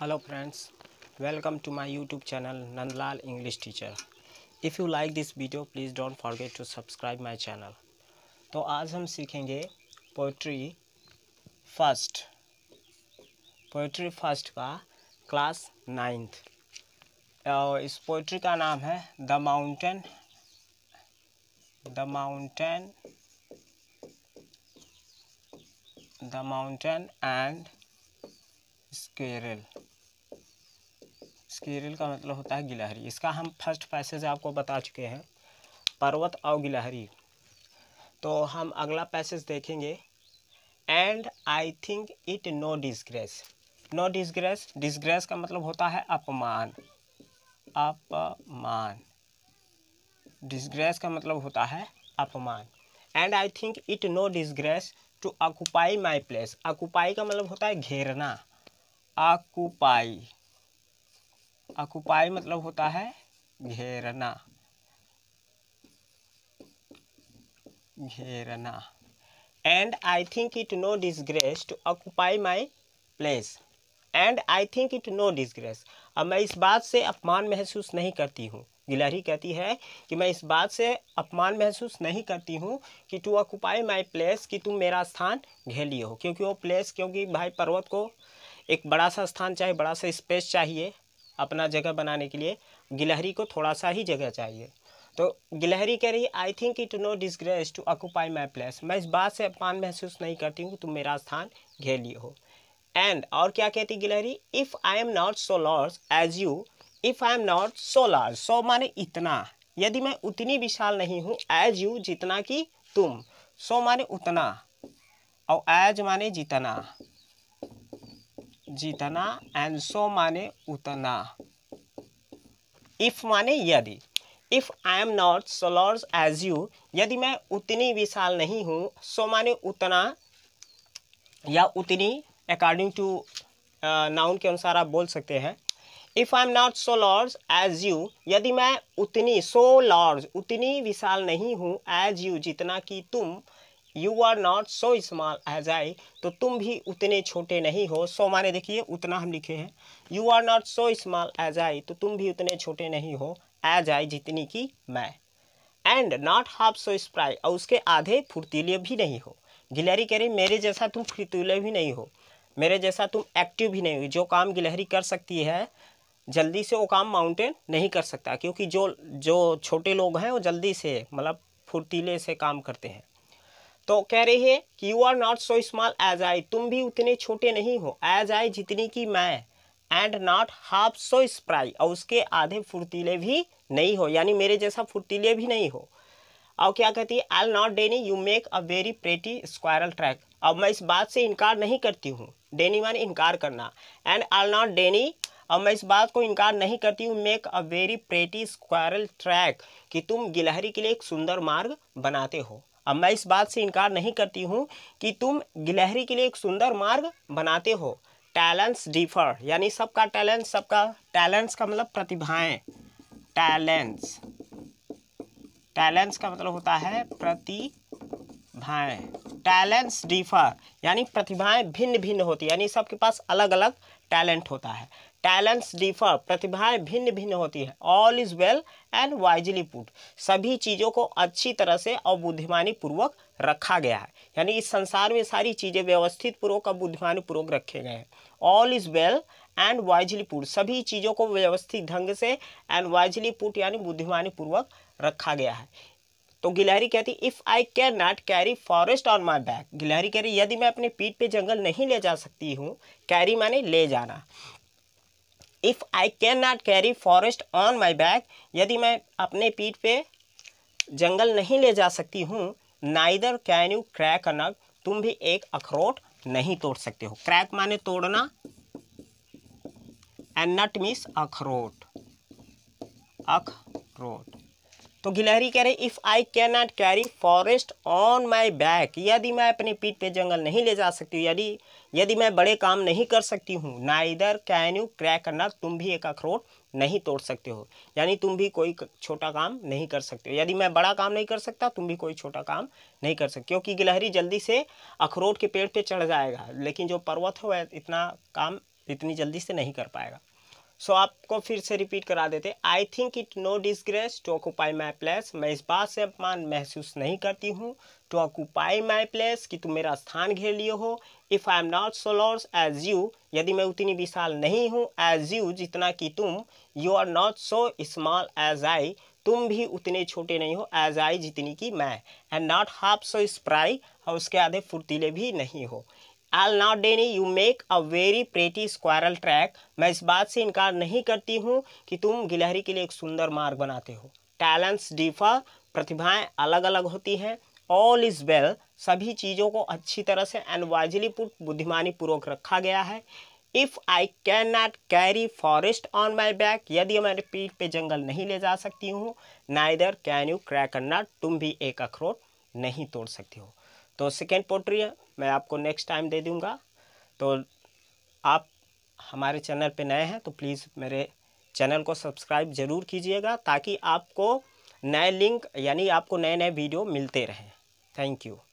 hello friends welcome to my YouTube channel Nandlal English teacher if you like this video please don't forget to subscribe my channel तो आज हम सीखेंगे poetry first poetry first का class ninth इस पोइट्री का नाम है the mountain the mountain the mountain and squirrel squirrel का मतलब होता है गिलहरी इसका हम फर्स्ट पैसेज आपको बता चुके हैं पर्वत और गिलहरी तो हम अगला पैसेज देखेंगे and I think it no disgrace no disgrace disgrace का मतलब होता है अपमान अपमान डिसग्रेस का मतलब होता है अपमान and I think it no disgrace to occupy my place occupy का मतलब होता है घेरना ऑक्यूपाई अकुपाई मतलब होता है घेरना घेरना and I think it no disgrace to occupy my place and I think it no disgrace अब मैं इस बात से अपमान महसूस नहीं करती हूँ गिलहरी कहती है कि मैं इस बात से अपमान महसूस नहीं करती हूँ कि टू अकुपाई माई प्लेस कि तुम मेरा स्थान घेर लिए हो क्योंकि वो प्लेस क्योंकि भाई पर्वत को एक बड़ा सा स्थान चाहिए बड़ा सा स्पेस चाहिए अपना जगह बनाने के लिए गिलहरी को थोड़ा सा ही जगह चाहिए तो गिलहरी कह रही I think it no disgrace to occupy my place मैं इस बात से अपमान महसूस नहीं करती हूँ कि तुम मेरा स्थान घेर लिए हो एंड और क्या कहती गिलहरी if I am not so large as you if I am not so large so माने इतना यदि मैं उतनी विशाल नहीं हूँ एज यू जितना कि तुम सो माने उतना और एज माने जितना जितना एंड सो माने उतना इफ़ माने यदि if I am not so large as you यदि मैं उतनी विशाल नहीं हूँ सो माने उतना या उतनी अकॉर्डिंग टू नाउन के अनुसार आप बोल सकते हैं if I am not so large as you यदि मैं उतनी सो so लॉर्ज उतनी विशाल नहीं हूँ एज यू जितना कि तुम you are not so small as I तो तुम भी उतने छोटे नहीं हो सो माने देखिए उतना हम लिखे हैं you are not so small as I तो तुम भी उतने छोटे नहीं हो एज आई जितनी कि मैं and not half so spry और उसके आधे फुर्तीले भी नहीं हो गिलहरी कह रही मेरे जैसा तुम फुर्तीले भी नहीं हो मेरे जैसा तुम एक्टिव भी नहीं हो जो काम गिलहरी कर सकती है जल्दी से वो काम माउंटेन नहीं कर सकता क्योंकि जो जो छोटे लोग हैं वो जल्दी से मतलब फुर्तीले से काम करते हैं तो कह रही है कि you are not so small as I तुम भी उतने छोटे नहीं हो एज आई जितनी कि मैं and not half so spry और उसके आधे फुर्तीले भी नहीं हो यानी मेरे जैसा फुर्तीले भी नहीं हो और क्या कहती है I not deny you make a very pretty squirrel track अब मैं इस बात से इनकार नहीं करती हूँ डेनी मान इनकार करना एंड आई नॉट डेनी अब मैं इस बात को इनकार नहीं करती हूँ make a very pretty squirrel track कि तुम गिलहरी के लिए एक सुंदर मार्ग बनाते हो अब मैं इस बात से इनकार नहीं करती हूँ कि तुम गिलहरी के लिए एक सुंदर मार्ग बनाते हो टैलेंट्स डिफर यानी सबका टैलेंट सबका टैलेंट्स का मतलब प्रतिभाएं टैलेंट्स टैलेंट्स का मतलब होता है प्रतिभाएं टैलेंट्स डिफर यानी प्रतिभाएं भिन्न भिन्न होती है यानी सबके पास अलग अलग टैलेंट होता है टैलेंट्स डिफर प्रतिभाएं भिन्न भिन्न होती हैं all is well and wisely put सभी चीज़ों को अच्छी तरह से और बुद्धिमानी पूर्वक रखा गया है यानी इस संसार में सारी चीज़ें व्यवस्थित पूर्वक और बुद्धिमानी पूर्वक रखे गए हैं all is well and wisely put सभी चीज़ों को व्यवस्थित ढंग से एंड वाइजली पुट यानी बुद्धिमानी पूर्वक रखा गया है तो गिलहरी कहती if I can not carry forest on my back गिलहरी कह रही यदि मैं अपने पीठ पे जंगल नहीं ले जा सकती हूँ कैरी माने ले जाना if I can not carry forest on my back यदि मैं अपने पीठ पे जंगल नहीं ले जा सकती हूँ neither can you crack a nut तुम भी एक अखरोट नहीं तोड़ सकते हो क्रैक माने तोड़ना एंड नट मीस अखरोट अखरोट तो गिलहरी कह रहे if I can not carry forest on my back यदि मैं अपनी पीठ पे जंगल नहीं ले जा सकती यदि यदि मैं बड़े काम नहीं कर सकती हूँ ना इधर कैन यू क्रैक करना तुम भी एक अखरोट नहीं तोड़ सकते हो यानी तुम भी कोई छोटा काम नहीं कर सकते हो यदि मैं बड़ा काम नहीं कर सकता तुम भी कोई छोटा काम नहीं कर सकते क्योंकि गिलहरी जल्दी से अखरोट के पेड़ पे चढ़ जाएगा लेकिन जो पर्वत हो इतना काम इतनी जल्दी से नहीं कर पाएगा सो so, आपको फिर से रिपीट करा देते I think it no disgrace to occupy my place मैं इस बात से अपमान महसूस नहीं करती हूँ टू ऑक्यूपाई माई प्लेस कि तुम मेरा स्थान घेर लिए हो if I am not so large as you यदि मैं उतनी विशाल नहीं हूँ एज यू जितना कि तुम you are not so small as I तुम भी उतने छोटे नहीं हो एज आई जितनी कि मैं and not half so spry और उसके आधे फुर्तीले भी नहीं हो I'll not deny you make a very pretty squirrel track मैं इस बात से इनकार नहीं करती हूँ कि तुम गिलहरी के लिए एक सुंदर मार्ग बनाते हो टैलेंट्स डिफर प्रतिभाएं अलग अलग होती हैं ऑल इज़ वेल सभी चीज़ों को अच्छी तरह से एंड वाइजली बुद्धिमानी पूर्वक रखा गया है if I can not carry forest on my back यदि मैं पीठ पे जंगल नहीं ले जा सकती हूँ neither can you crack nut तुम भी एक अखरोट नहीं तोड़ सकती हो तो सेकेंड पोट्री है मैं आपको नेक्स्ट टाइम दे दूँगा तो आप हमारे चैनल पे नए हैं तो प्लीज़ मेरे चैनल को सब्सक्राइब ज़रूर कीजिएगा ताकि आपको नए लिंक यानी आपको नए नए वीडियो मिलते रहें थैंक यू